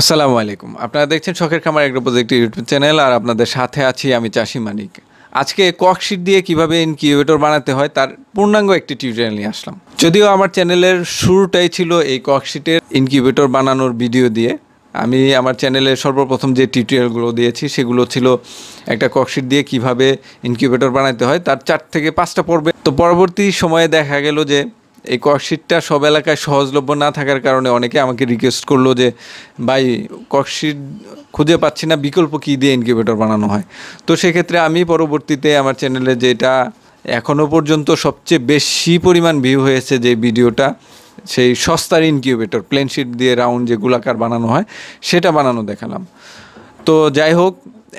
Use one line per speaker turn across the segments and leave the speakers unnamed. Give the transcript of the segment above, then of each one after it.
আসসালামু আলাইকুম আপনারা দেখছেন শখের খামার এগ্রো প্রজেক্ট ইউটিউব চ্যানেল আর আপনাদের সাথে আছি আমি চাষি মানিক আজকে ককশিট দিয়ে কিভাবে ইনকিউবেটর বানাতে হয় তার পূর্ণাঙ্গ একটি টিউটোরিয়াল নিয়ে আসলাম যদিও আমার চ্যানেলের শুরুটাই ছিল এই ককশিটের ইনকিউবেটর বানানোর ভিডিও দিয়ে আমি আমার চ্যানেলে সর্বপ্রথম যে টিউটোরিয়ালগুলো দিয়েছি সেগুলো ছিল একটা ককশিট দিয়ে কিভাবে ইনকিউবেটর বানাতে হয় তার চার থেকে পাঁচটা পর্বে তো পরবর্তী সময়ে দেখা গেল যে এই কর্কশিটটা সব এলাকায় সহজলভ্য না থাকার কারণে অনেকে আমাকে রিকোয়েস্ট করলো যে ভাই কর্কশিট খুঁজে পাচ্ছি না বিকল্প কী দিয়ে ইনকিউবেটর বানানো হয় তো সেক্ষেত্রে আমি পরবর্তীতে আমার চ্যানেলে যেটা এখনও পর্যন্ত সবচেয়ে বেশি পরিমাণ ভিউ হয়েছে যে ভিডিওটা সেই সস্তার ইনকিউবেটর প্লেনশিট দিয়ে রাউন্ড যে গোলাকার বানানো হয় সেটা বানানো দেখালাম তো যাই হোক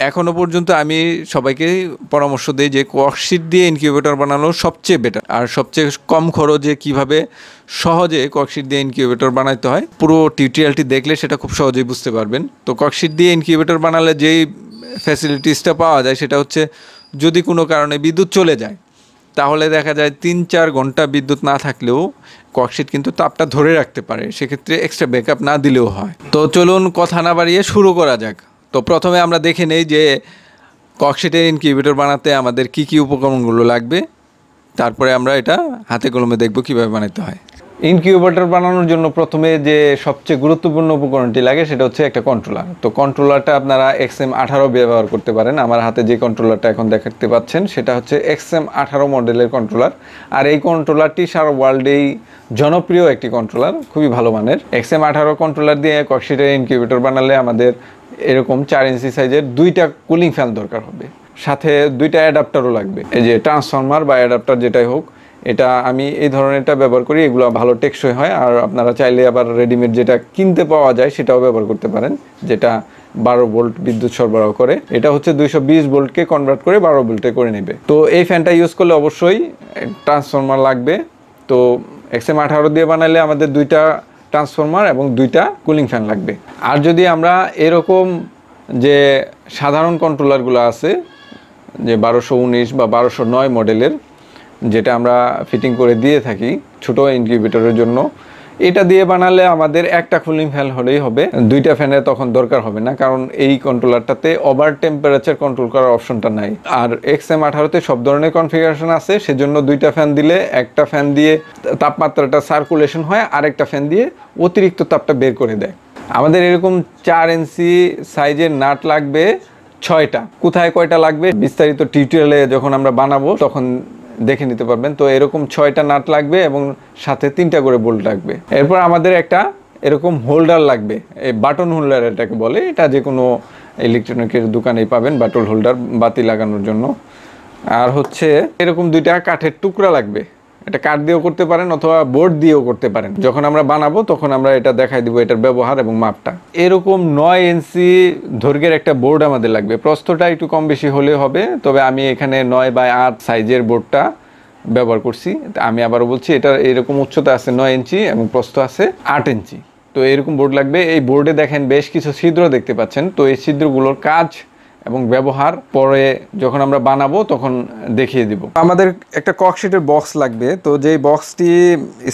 এখনও পর্যন্ত আমি সবাইকে পরামর্শ দিই যে কোয়াকশিট দিয়ে ইনকিউবেটর বানানো সবচেয়ে বেটার আর সবচেয়ে কম খরচে কিভাবে সহজে কোয়াকশিট দিয়ে ইনকিউবেটর বানাইতে হয় পুরো টিউটোরিয়ালটি দেখলে সেটা খুব সহজেই বুঝতে পারবেন তো কোয়াকশিট দিয়ে ইনকিউবেটর বানালে যেই ফ্যাসিলিটিসটা পাওয়া যায় সেটা হচ্ছে যদি কোনো কারণে বিদ্যুৎ চলে যায় তাহলে দেখা যায় তিন চার ঘন্টা বিদ্যুৎ না থাকলেও ককশিট কিন্তু তাপটা ধরে রাখতে পারে সেক্ষেত্রে এক্সট্রা ব্যাকআপ না দিলেও হয় তো চলুন কথা না বাড়িয়ে শুরু করা যাক তো প্রথমে আমরা দেখে নেই যে ককশিটের ইনকিউবেটর বানাতে আমাদের কি কি উপকরণগুলো লাগবে তারপরে আমরা এটা হাতে কলমে দেখব কিভাবে বানাতে হয় ইনকিউবেটর বানানোর জন্য প্রথমে যে সবচেয়ে গুরুত্বপূর্ণ উপকরণটি লাগে সেটা হচ্ছে একটা কন্ট্রোলার তো কন্ট্রোলারটা আপনারা এক্স এম আঠারো ব্যবহার করতে পারেন আমার হাতে যে কন্ট্রোলারটা এখন দেখাতে পাচ্ছেন সেটা হচ্ছে এক্স এম আঠারো মডেলের কন্ট্রোলার আর এই কন্ট্রোলারটি সারা ওয়ার্ল্ডেই জনপ্রিয় একটি কন্ট্রোলার খুবই ভালো মানের এক্স এম আঠারো কন্ট্রোলার দিয়ে কক্সিটের ইনকিউবেটর বানালে আমাদের এরকম চার ইঞ্চি সাইজের দুইটা কুলিং ফ্যান দরকার হবে সাথে দুইটা অ্যাডাপ্টারও লাগবে এই যে ট্রান্সফর্মার বা অ্যাডাপ্টার যেটাই হোক এটা আমি এই ধরনেরটা ব্যবহার করি এগুলো ভালো টেকসই হয় আর আপনারা চাইলে আবার রেডিমেড যেটা কিনতে পাওয়া যায় সেটাও ব্যবহার করতে পারেন যেটা বারো ভোল্ট বিদ্যুৎ সরবরাহ করে এটা হচ্ছে দুইশো বিশ ভোল্টকে কনভার্ট করে বারো ভোল্টে করে নেবে তো এই ফ্যানটা ইউজ করলে অবশ্যই ট্রান্সফর্মার লাগবে তো এক্সএম আঠারো দিয়ে বানালে আমাদের দুইটা ট্রান্সফরমার এবং দুইটা কুলিং ফ্যান লাগবে আর যদি আমরা এরকম যে সাধারণ কন্ট্রোলারগুলো আছে যে বারোশো উনিশ বা বারোশো নয় মডেলের যেটা আমরা ফিটিং করে দিয়ে থাকি ছোটো ইনকিউবেটরের জন্য এটা দিয়ে বানালে আমাদের একটা কুলিং ফ্যান হলেই হবে দুইটা ফ্যানের তখন দরকার হবে না কারণ এই কন্ট্রোলারটাতে ওভার টেম্পারেচার কন্ট্রোল করার অপশনটা নাই আর এক্স এম আঠারোতে সব ধরনের কনফিগারেশন আছে সেজন্য দুইটা ফ্যান দিলে একটা ফ্যান দিয়ে তাপমাত্রাটা সার্কুলেশন হয় আরেকটা ফ্যান দিয়ে অতিরিক্ত তাপটা বের করে দেয় আমাদের এরকম চার ইঞ্চি সাইজের নাট লাগবে ছয়টা কোথায় কয়টা লাগবে বিস্তারিত টিউটোরিয়ালে যখন আমরা বানাবো তখন দেখে নিতে পারবেন তো এরকম ছয়টা নাট লাগবে এবং সাথে তিনটা করে বোল্ট লাগবে এরপর আমাদের একটা এরকম হোল্ডার লাগবে এই বাটন হোল্ডার এটাকে বলে এটা যে কোনো ইলেকট্রনিকের দোকানেই পাবেন বাটন হোল্ডার বাতি লাগানোর জন্য আর হচ্ছে এরকম দুইটা কাঠের টুকরা লাগবে এটা কাঠ দিয়েও করতে পারেন অথবা বোর্ড দিয়েও করতে পারেন যখন আমরা বানাবো তখন আমরা এটা দেখাই দিব এটার ব্যবহার এবং মাপটা এরকম নয় ইঞ্চি দৈর্ঘ্যের একটা বোর্ড আমাদের লাগবে প্রস্থটা একটু কম বেশি হলে হবে তবে আমি এখানে নয় বাই আট সাইজের বোর্ডটা ব্যবহার করছি আমি আবারও বলছি এটার এরকম উচ্চতা আছে নয় ইঞ্চি এবং প্রস্থ আছে আট ইঞ্চি তো এরকম বোর্ড লাগবে এই বোর্ডে দেখেন বেশ কিছু ছিদ্র দেখতে পাচ্ছেন তো এই ছিদ্রগুলোর কাজ এবং ব্যবহার পরে যখন আমরা বানাবো তখন দেখিয়ে দিব আমাদের একটা ককশিটের বক্স লাগবে তো যেই বক্সটি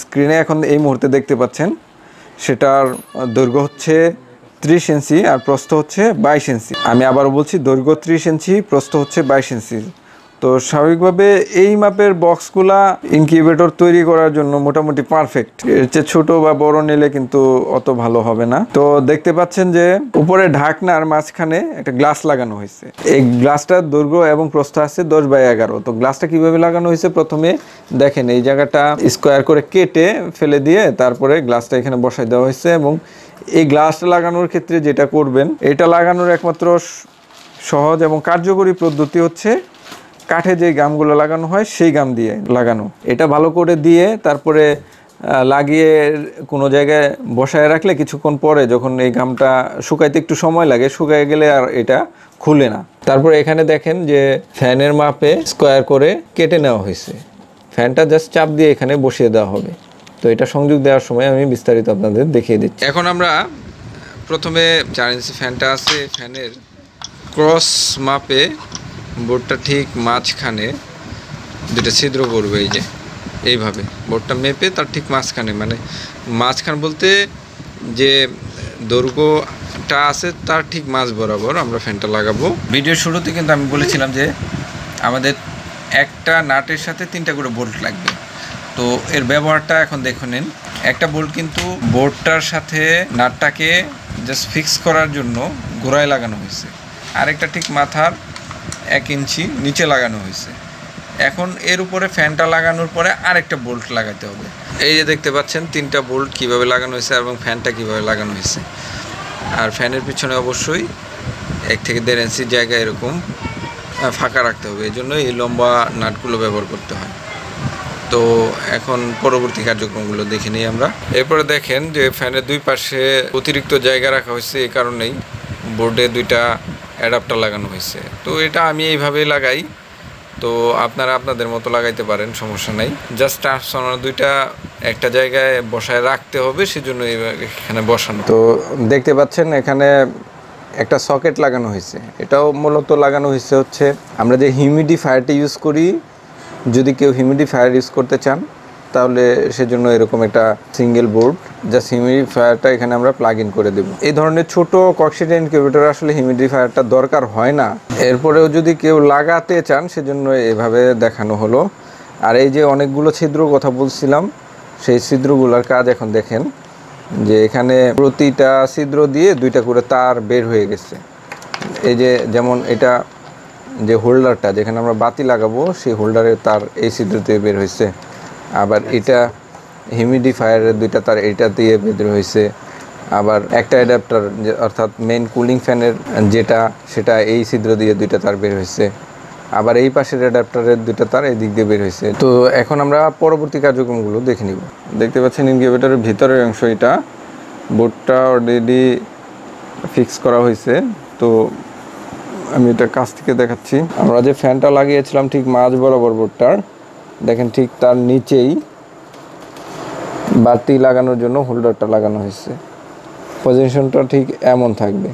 স্ক্রিনে এখন এই মুহূর্তে দেখতে পাচ্ছেন সেটার দৈর্ঘ্য হচ্ছে ত্রিশ ইঞ্চি আর প্রস্থ হচ্ছে বাইশ ইঞ্চি আমি আবারও বলছি দৈর্ঘ্য ত্রিশ ইঞ্চি প্রস্থ হচ্ছে বাইশ ইঞ্চি তো স্বাভাবিকভাবে এই মাপের বক্সগুলা ইনকিউবেটর তৈরি করার জন্য মোটামুটি পারফেক্ট এর চেয়ে ছোট বা বড় নিলে কিন্তু অত ভালো হবে না তো দেখতে পাচ্ছেন যে উপরে ঢাকনার মাঝখানে একটা গ্লাস লাগানো হয়েছে এই গ্লাসটার দৈর্ঘ্য এবং প্রস্থ আছে দশ বাই এগারো তো গ্লাসটা কিভাবে লাগানো হয়েছে প্রথমে দেখেন এই জায়গাটা স্কোয়ার করে কেটে ফেলে দিয়ে তারপরে গ্লাসটা এখানে বসাই দেওয়া হয়েছে এবং এই গ্লাসটা লাগানোর ক্ষেত্রে যেটা করবেন এটা লাগানোর একমাত্র সহজ এবং কার্যকরী পদ্ধতি হচ্ছে কাঠে যে গামগুলো লাগানো হয় সেই গাম দিয়ে লাগানো এটা ভালো করে দিয়ে তারপরে লাগিয়ে কোনো জায়গায় বসায় রাখলে কিছুক্ষণ পরে যখন এই গামটা শুকাইতে একটু সময় লাগে শুকায় গেলে আর এটা খুলে না তারপর এখানে দেখেন যে ফ্যানের মাপে স্কোয়ার করে কেটে নেওয়া হয়েছে ফ্যানটা জাস্ট চাপ দিয়ে এখানে বসিয়ে দেওয়া হবে তো এটা সংযোগ দেওয়ার সময় আমি বিস্তারিত আপনাদের দেখিয়ে দিচ্ছি এখন আমরা প্রথমে চার ইঞ্চি ফ্যানটা আছে ফ্যানের ক্রস মাপে বোর্ডটা ঠিক মাঝখানে যেটা ছিদ্র করবে এই যে এইভাবে বোর্ডটা মেপে তার ঠিক মাঝখানে মানে মাঝখান বলতে যে দৈর্ঘ্যটা আছে তার ঠিক মাছ বরাবর আমরা ফ্যানটা লাগাবো ভিডিওর শুরুতে কিন্তু আমি বলেছিলাম যে আমাদের একটা নাটের সাথে তিনটা করে বোল্ট লাগবে তো এর ব্যবহারটা এখন দেখে নিন একটা বোল্ট কিন্তু বোর্ডটার সাথে নাটটাকে জাস্ট ফিক্স করার জন্য ঘোড়ায় লাগানো হয়েছে আরেকটা ঠিক মাথার এক ইঞ্চি নিচে লাগানো হয়েছে এখন এর উপরে ফ্যানটা লাগানোর পরে আরেকটা বোল্ট লাগাতে হবে এই যে দেখতে পাচ্ছেন তিনটা বোল্ট কিভাবে লাগানো হয়েছে এবং ফ্যানটা কিভাবে লাগানো হয়েছে আর ফ্যানের পিছনে অবশ্যই এক থেকে দেড় ইঞ্চির জায়গা এরকম ফাঁকা রাখতে হবে এই জন্য এই লম্বা নাটগুলো ব্যবহার করতে হয় তো এখন পরবর্তী কার্যক্রমগুলো দেখে নিই আমরা এরপরে দেখেন যে ফ্যানের দুই পাশে অতিরিক্ত জায়গা রাখা হয়েছে এই কারণেই বোর্ডে দুইটা অ্যাডাপ্টার লাগানো হয়েছে তো এটা আমি এইভাবেই লাগাই তো আপনারা আপনাদের মতো লাগাইতে পারেন সমস্যা নাই জাস্ট ট্রান্সফর্মার দুইটা একটা জায়গায় বসায় রাখতে হবে সেজন্য এখানে বসানো তো দেখতে পাচ্ছেন এখানে একটা সকেট লাগানো হয়েছে এটাও মূলত লাগানো হয়েছে হচ্ছে আমরা যে হিউমিডিফায়ারটি ইউজ করি যদি কেউ হিউমিডিফায়ার ইউজ করতে চান তাহলে সেজন্য এরকম একটা সিঙ্গেল বোর্ড যা হিউমিডিফায়ারটা এখানে আমরা প্লাগ ইন করে দেব এই ধরনের ছোট কক্সিড ইনকিউবেটর আসলে হিউমিডিফায়ারটা দরকার হয় না এরপরেও যদি কেউ লাগাতে চান সেজন্য এভাবে দেখানো হলো আর এই যে অনেকগুলো ছিদ্র কথা বলছিলাম সেই ছিদ্রগুলোর কাজ এখন দেখেন যে এখানে প্রতিটা ছিদ্র দিয়ে দুইটা করে তার বের হয়ে গেছে এই যে যেমন এটা যে হোল্ডারটা যেখানে আমরা বাতি লাগাবো সেই হোল্ডারের তার এই ছিদ্র দিয়ে বের হয়েছে আবার এটা হিউমিডিফায়ারের দুইটা তার এটা দিয়ে বের হয়েছে আবার একটা অ্যাডাপ্টার অর্থাৎ মেন কুলিং ফ্যানের যেটা সেটা এই ছিদ্র দিয়ে দুইটা তার বের হয়েছে আবার এই পাশের অ্যাডাপ্টারের দুইটা তার এই দিক দিয়ে বের হয়েছে তো এখন আমরা পরবর্তী কার্যক্রমগুলো দেখে নিব দেখতে পাচ্ছেন ইনকিউবেটারের ভিতরের অংশ এটা বোর্ডটা অলরেডি ফিক্স করা হয়েছে তো আমি এটা কাছ থেকে দেখাচ্ছি আমরা যে ফ্যানটা লাগিয়েছিলাম ঠিক মাঝ বরাবর বোর্ডটার দেখেন ঠিক তার নিচেই বাতি লাগানোর জন্য হোল্ডারটা লাগানো হয়েছে পজিশনটা ঠিক এমন থাকবে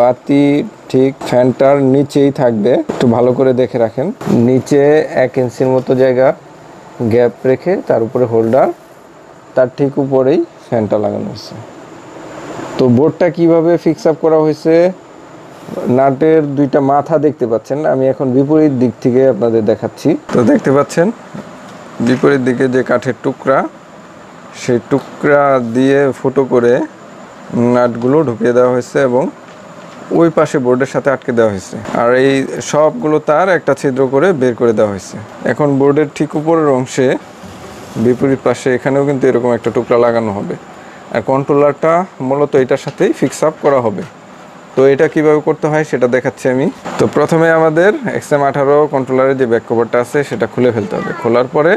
বাতি ঠিক ফ্যানটার নিচেই থাকবে একটু ভালো করে দেখে রাখেন নিচে এক ইঞ্চির মতো জায়গা গ্যাপ রেখে তার উপরে হোল্ডার তার ঠিক উপরেই ফ্যানটা লাগানো হয়েছে তো বোর্ডটা কিভাবে ফিক্স আপ করা হয়েছে নাটের দুইটা মাথা দেখতে পাচ্ছেন আমি এখন বিপরীত দিক থেকে আপনাদের দেখাচ্ছি তো দেখতে পাচ্ছেন বিপরীত দিকে যে কাঠের টুকরা সেই টুকরা দিয়ে ফুটো করে নাটগুলো ঢুকিয়ে দেওয়া হয়েছে এবং ওই পাশে বোর্ডের সাথে আটকে দেওয়া হয়েছে আর এই সবগুলো তার একটা ছিদ্র করে বের করে দেওয়া হয়েছে এখন বোর্ডের ঠিক উপরের অংশে বিপরীত পাশে এখানেও কিন্তু এরকম একটা টুকরা লাগানো হবে আর কন্ট্রোলারটা মূলত এটার সাথেই ফিক্স আপ করা হবে তো এটা কিভাবে করতে হয় সেটা দেখাচ্ছি আমি তো প্রথমে আমাদের এক্সএম আঠারো কন্ট্রোলারের যে ব্যাক কভারটা আছে সেটা খুলে ফেলতে হবে খোলার পরে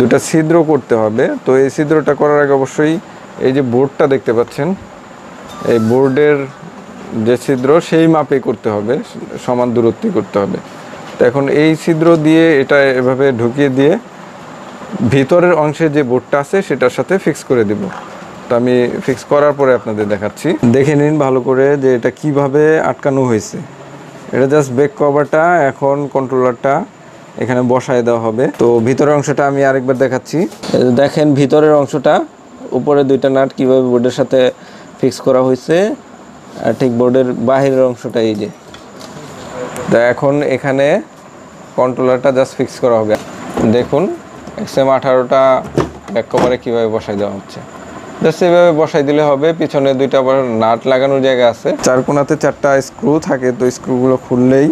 দুটা ছিদ্র করতে হবে তো এই ছিদ্রটা করার আগে অবশ্যই এই যে বোর্ডটা দেখতে পাচ্ছেন এই বোর্ডের যে ছিদ্র সেই মাপে করতে হবে সমান দূরত্বে করতে হবে তো এখন এই ছিদ্র দিয়ে এটা এভাবে ঢুকিয়ে দিয়ে ভিতরের অংশে যে বোর্ডটা আছে সেটার সাথে ফিক্স করে দেবো তা আমি ফিক্স করার পরে আপনাদের দেখাচ্ছি দেখে নিন ভালো করে যে এটা কিভাবে আটকানো হয়েছে এটা জাস্ট ব্রেক কভারটা এখন কন্ট্রোলারটা এখানে বসায় দেওয়া হবে তো ভিতরের অংশটা আমি আরেকবার দেখাচ্ছি দেখেন ভিতরের অংশটা উপরে দুইটা নাট কিভাবে বোর্ডের সাথে ফিক্স করা হয়েছে আর ঠিক বোর্ডের বাহিরের অংশটা এই যে তো এখন এখানে কন্ট্রোলারটা জাস্ট ফিক্স করা হবে দেখুন এক্স এম আঠারোটা ব্যাক কভারে কীভাবে বসায় দেওয়া হচ্ছে জাস্ট এভাবে বসাই দিলে হবে পিছনে দুইটা আবার নাট লাগানোর জায়গা আছে চার কোনাতে চারটা স্ক্রু থাকে তো স্ক্রুগুলো খুললেই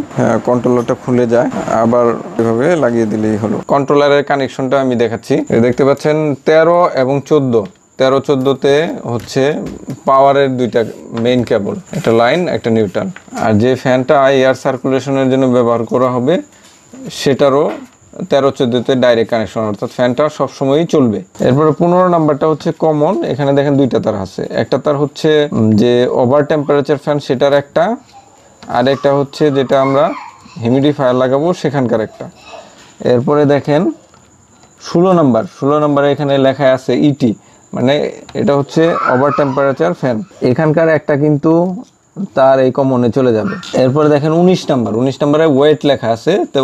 কন্ট্রোলারটা হ্যাঁ, খুলে যায় আবার এভাবে লাগিয়ে দিলেই হলো কন্ট্রোলারের কানেকশনটা আমি দেখাচ্ছি দেখতে পাচ্ছেন তেরো এবং চোদ্দ তেরো চোদ্দোতে হচ্ছে পাওয়ারের দুইটা মেইন কেবল একটা লাইন একটা নিউট্রাল আর যে ফ্যানটা এয়ার সার্কুলেশনের জন্য ব্যবহার করা হবে সেটারও তেরো চোদ্দতে ডাইরেক্ট কানেকশন অর্থাৎ ফ্যানটা সবসময়ই চলবে এরপরে পনেরো নাম্বারটা হচ্ছে কমন এখানে দেখেন দুইটা তার আছে একটা তার হচ্ছে যে ওভার টেম্পারেচার ফ্যান সেটার একটা আর একটা হচ্ছে যেটা আমরা হিউমিডিফায়ার লাগাবো সেখানকার একটা এরপরে দেখেন ষোলো নাম্বার ষোলো নাম্বারে এখানে লেখা আছে ইটি e মানে এটা হচ্ছে ওভার টেম্পারেচার ফ্যান এখানকার একটা কিন্তু তার এই কমনে চলে যাবে এরপরে দেখেন উনিশ নাম্বার উনিশ নাম্বারে ওয়েট লেখা আছে তো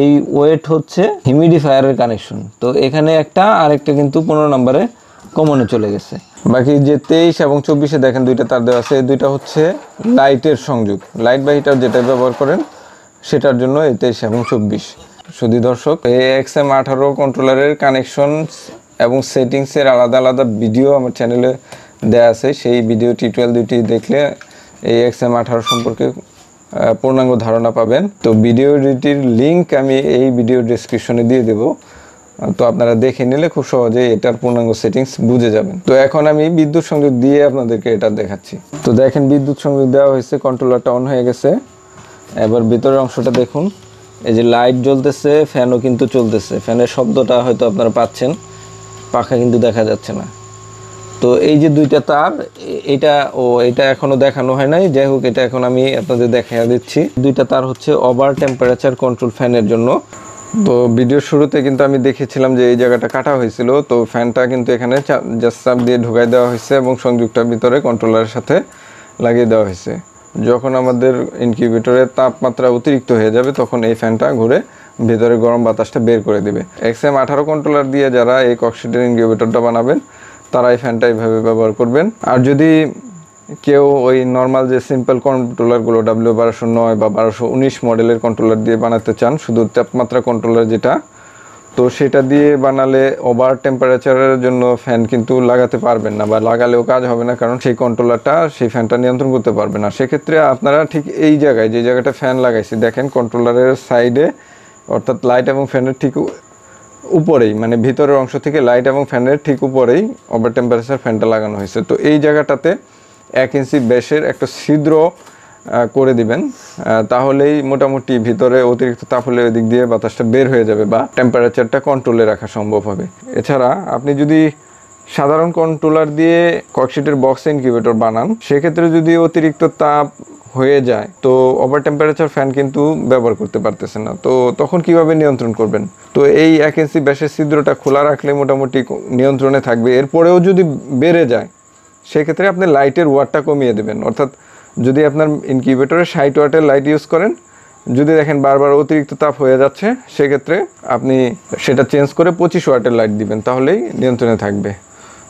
এই ওয়েট হচ্ছে হিমিডিফায়ারের কানেকশন তো এখানে একটা আরেকটা কিন্তু পনেরো নম্বরে কমনে চলে গেছে বাকি যে তেইশ এবং চব্বিশে দেখেন দুইটা তার দেওয়া আছে এই দুইটা হচ্ছে লাইটের সংযোগ লাইট বা হিটার যেটা ব্যবহার করেন সেটার জন্য এই তেইশ এবং চব্বিশ শুধু দর্শক এই এক্স এম আঠারো কন্ট্রোলারের কানেকশন এবং সেটিংসের আলাদা আলাদা ভিডিও আমার চ্যানেলে দেয়া আছে সেই ভিডিও টিউটোরিয়াল দুটি দেখলে এই এক্স এম আঠারো সম্পর্কে পূর্ণাঙ্গ ধারণা পাবেন তো ভিডিওটির লিঙ্ক আমি এই ভিডিও ডিসক্রিপশনে দিয়ে দেব তো আপনারা দেখে নিলে খুব সহজে এটার পূর্ণাঙ্গ সেটিংস বুঝে যাবেন তো এখন আমি বিদ্যুৎ সংযোগ দিয়ে আপনাদেরকে এটা দেখাচ্ছি তো দেখেন বিদ্যুৎ সংযোগ দেওয়া হয়েছে কন্ট্রোলারটা অন হয়ে গেছে এবার ভিতরের অংশটা দেখুন এই যে লাইট জ্বলতেছে ফ্যানও কিন্তু চলতেছে ফ্যানের শব্দটা হয়তো আপনারা পাচ্ছেন পাখা কিন্তু দেখা যাচ্ছে না তো এই যে দুইটা তার এটা ও এটা এখনও দেখানো হয় নাই যাই হোক এটা এখন আমি আপনাদের দেখাইয়া দিচ্ছি দুইটা তার হচ্ছে ওভার টেম্পারেচার কন্ট্রোল ফ্যানের জন্য তো ভিডিওর শুরুতে কিন্তু আমি দেখেছিলাম যে এই জায়গাটা কাটা হয়েছিল তো ফ্যানটা কিন্তু এখানে জাস্ট চাপ দিয়ে ঢুকাই দেওয়া হয়েছে এবং সংযুক্তার ভিতরে কন্ট্রোলারের সাথে লাগিয়ে দেওয়া হয়েছে যখন আমাদের ইনকিউবেটরের তাপমাত্রা অতিরিক্ত হয়ে যাবে তখন এই ফ্যানটা ঘুরে ভেতরে গরম বাতাসটা বের করে দিবে এক্স এম আঠারো কন্ট্রোলার দিয়ে যারা এই কক্সিডের ইনকিউবেটরটা বানাবেন তারা এই ফ্যানটা এইভাবে ব্যবহার করবেন আর যদি কেউ ওই নর্মাল যে সিম্পল কন্ট্রোলারগুলো ডাব্লিউ বারোশো নয় বা বারোশো উনিশ মডেলের কন্ট্রোলার দিয়ে বানাতে চান শুধু তাপমাত্রা কন্ট্রোলার যেটা তো সেটা দিয়ে বানালে ওভার টেম্পারেচারের জন্য ফ্যান কিন্তু লাগাতে পারবেন না বা লাগালেও কাজ হবে না কারণ সেই কন্ট্রোলারটা সেই ফ্যানটা নিয়ন্ত্রণ করতে পারবে না সেক্ষেত্রে আপনারা ঠিক এই জায়গায় যে জায়গাটা ফ্যান লাগাইছি দেখেন কন্ট্রোলারের সাইডে অর্থাৎ লাইট এবং ফ্যানের ঠিক উপরেই মানে ভিতরের অংশ থেকে লাইট এবং ফ্যানের ঠিক উপরেই ওভার টেম্পারেচার ফ্যানটা লাগানো হয়েছে তো এই জায়গাটাতে এক ইঞ্চি বেশের একটা ছিদ্র করে দিবেন তাহলেই মোটামুটি ভিতরে অতিরিক্ত তাপ হলে ওই দিক দিয়ে বাতাসটা বের হয়ে যাবে বা টেম্পারেচারটা কন্ট্রোলে রাখা সম্ভব হবে এছাড়া আপনি যদি সাধারণ কন্ট্রোলার দিয়ে ককশিটের বক্স ইনকিউবেটর বানান সেক্ষেত্রে যদি অতিরিক্ত তাপ হয়ে যায় তো ওভার টেম্পারেচার ফ্যান কিন্তু ব্যবহার করতে পারতেছে না তো তখন কিভাবে নিয়ন্ত্রণ করবেন তো এই এক ইঞ্চি ব্যাসের ছিদ্রটা খোলা রাখলে মোটামুটি নিয়ন্ত্রণে থাকবে এরপরেও যদি বেড়ে যায় সেক্ষেত্রে আপনি লাইটের ওয়াটটা কমিয়ে দেবেন অর্থাৎ যদি আপনার ইনকিউবেটরে ষাট ওয়াটের লাইট ইউজ করেন যদি দেখেন বারবার অতিরিক্ত তাপ হয়ে যাচ্ছে সেক্ষেত্রে আপনি সেটা চেঞ্জ করে পঁচিশ ওয়াটের লাইট দিবেন তাহলেই নিয়ন্ত্রণে থাকবে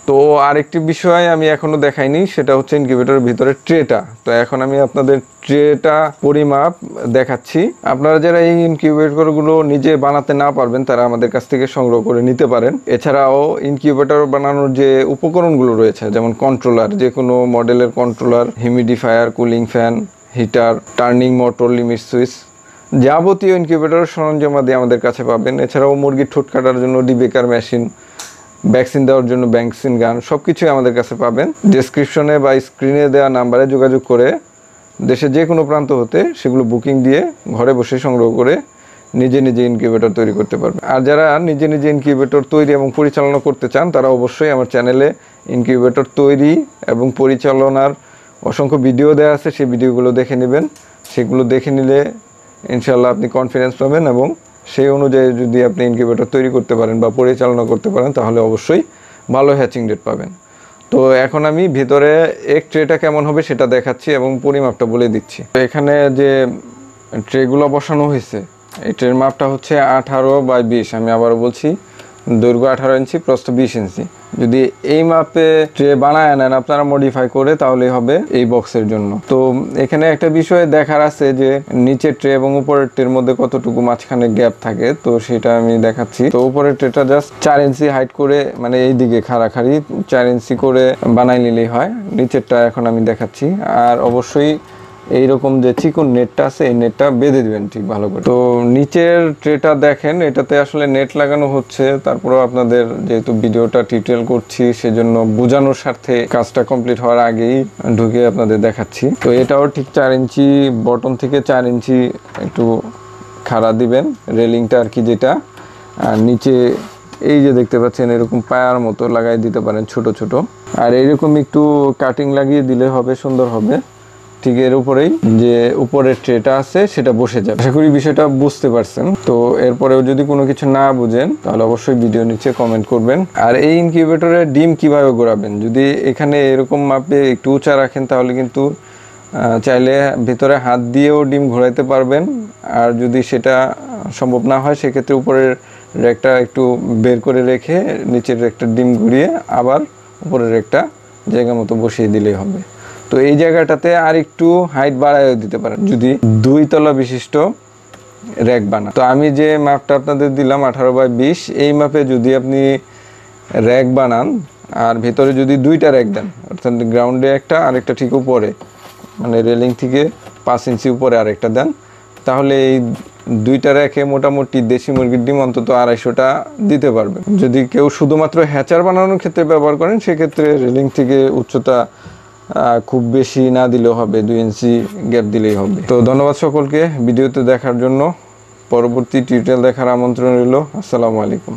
তো আরেকটি বিষয় আমি এখনো দেখাইনি সেটা হচ্ছে ইনকিউবেটর ভিতরে ট্রেটা তো এখন আমি আপনাদের ট্রেটা পরিমাপ দেখাচ্ছি আপনারা যারা এই ইনকিউবেটরগুলো নিজে বানাতে না পারবেন তারা আমাদের কাছ থেকে সংগ্রহ করে নিতে পারেন এছাড়াও ইনকিউবেটর বানানোর যে উপকরণগুলো রয়েছে যেমন কন্ট্রোলার যে কোনো মডেলের controller humidifier cooling fan heater turning motor limit switch যাবতীয় ইনকিউবেটর সরঞ্জামাদি আমাদের কাছে পাবেন এছাড়াও মুরগির ঠোঁট কাটার জন্য ডিবেকার মেশিন ভ্যাকসিন দেওয়ার জন্য ভ্যাকসিন গান সব কিছুই আমাদের কাছে পাবেন ডিসক্রিপশনে বা স্ক্রিনে দেওয়া নাম্বারে যোগাযোগ করে দেশে যে কোনো প্রান্ত হতে সেগুলো বুকিং দিয়ে ঘরে বসে সংগ্রহ করে নিজে নিজে ইনকিউবেটর তৈরি করতে পারবে আর যারা নিজে নিজে ইনকিউবেটর তৈরি এবং পরিচালনা করতে চান তারা অবশ্যই আমার চ্যানেলে ইনকিউবেটর তৈরি এবং পরিচালনার অসংখ্য ভিডিও দেওয়া আছে সেই ভিডিওগুলো দেখে নেবেন সেগুলো দেখে নিলে ইনশাল্লাহ আপনি কনফিডেন্স পাবেন এবং সেই অনুযায়ী যদি আপনি ইনকিউবেটর তৈরি করতে পারেন বা পরিচালনা করতে পারেন তাহলে অবশ্যই ভালো হ্যাচিং রেট পাবেন তো এখন আমি ভিতরে এক ট্রেটা কেমন হবে সেটা দেখাচ্ছি এবং পরিমাপটা বলে দিচ্ছি তো এখানে যে ট্রেগুলো বসানো হয়েছে এই ট্রের মাপটা হচ্ছে আঠারো বাই বিশ আমি আবারও বলছি দৈর্ঘ্য আঠারো ইঞ্চি প্রস্থ বিশ ইঞ্চি যদি এই মাপে ট্রে বানায় নেন আপনারা মডিফাই করে তাহলে হবে এই বক্সের জন্য তো এখানে একটা বিষয় দেখার আছে যে নিচে ট্রে এবং উপরের ট্রের মধ্যে কতটুকু মাঝখানে গ্যাপ থাকে তো সেটা আমি দেখাচ্ছি তো উপরের ট্রেটা জাস্ট চার ইঞ্চি হাইট করে মানে এই দিকে খাড়াখাড়ি চার ইঞ্চি করে বানাই নিলেই হয় নিচেরটা এখন আমি দেখাচ্ছি আর অবশ্যই এইরকম যে চিকুন নেটটা আছে এই নেটটা বেঁধে দেবেন ঠিক ভালো করে তো নিচের ট্রেটা দেখেন এটাতে আসলে নেট লাগানো হচ্ছে তারপরেও আপনাদের যেহেতু ভিডিওটা টিউটোরিয়াল করছি সেজন্য বোঝানোর স্বার্থে কাজটা কমপ্লিট হওয়ার আগেই ঢুকে আপনাদের দেখাচ্ছি তো এটাও ঠিক চার ইঞ্চি বটন থেকে চার ইঞ্চি একটু খাড়া দিবেন রেলিংটা আর কি যেটা আর নিচে এই যে দেখতে পাচ্ছেন এরকম পায়ার মতো লাগাই দিতে পারেন ছোট ছোট আর এরকম একটু কাটিং লাগিয়ে দিলে হবে সুন্দর হবে ঠিক এর উপরেই যে উপরের ট্রেটা আছে সেটা বসে যাবে আশা করি বিষয়টা বুঝতে পারছেন তো এরপরেও যদি কোনো কিছু না বুঝেন তাহলে অবশ্যই ভিডিও নিচে কমেন্ট করবেন আর এই ইনকিউবেটরে ডিম কিভাবে ঘোরাবেন যদি এখানে এরকম মাপে একটু উঁচা রাখেন তাহলে কিন্তু চাইলে ভিতরে হাত দিয়েও ডিম ঘোরাইতে পারবেন আর যদি সেটা সম্ভব না হয় সেক্ষেত্রে উপরের রেকটা একটু বের করে রেখে নিচের রেকটা ডিম ঘুরিয়ে আবার উপরের রেকটা জায়গা মতো বসিয়ে দিলেই হবে তো এই জায়গাটাতে আর একটু হাইট বাড়ায়ও দিতে পারেন যদি দুই তলা বিশিষ্ট র্যাক বানান তো আমি যে মাপটা আপনাদের দিলাম আঠারো বাই বিশ এই মাপে যদি আপনি র্যাক বানান আর ভেতরে যদি দুইটা র্যাক দেন অর্থাৎ গ্রাউন্ডে একটা আর একটা ঠিক উপরে মানে রেলিং থেকে পাঁচ ইঞ্চি উপরে আরেকটা দেন তাহলে এই দুইটা র্যাকে মোটামুটি দেশি মুরগির ডিম অন্তত আড়াইশোটা দিতে পারবে যদি কেউ শুধুমাত্র হ্যাচার বানানোর ক্ষেত্রে ব্যবহার করেন সেক্ষেত্রে রেলিং থেকে উচ্চতা খুব বেশি না দিলেও হবে দুই ইঞ্চি গ্যাপ দিলেই হবে তো ধন্যবাদ সকলকে ভিডিওতে দেখার জন্য পরবর্তী টিউটোরিয়াল দেখার আমন্ত্রণ রইল আসসালামু আলাইকুম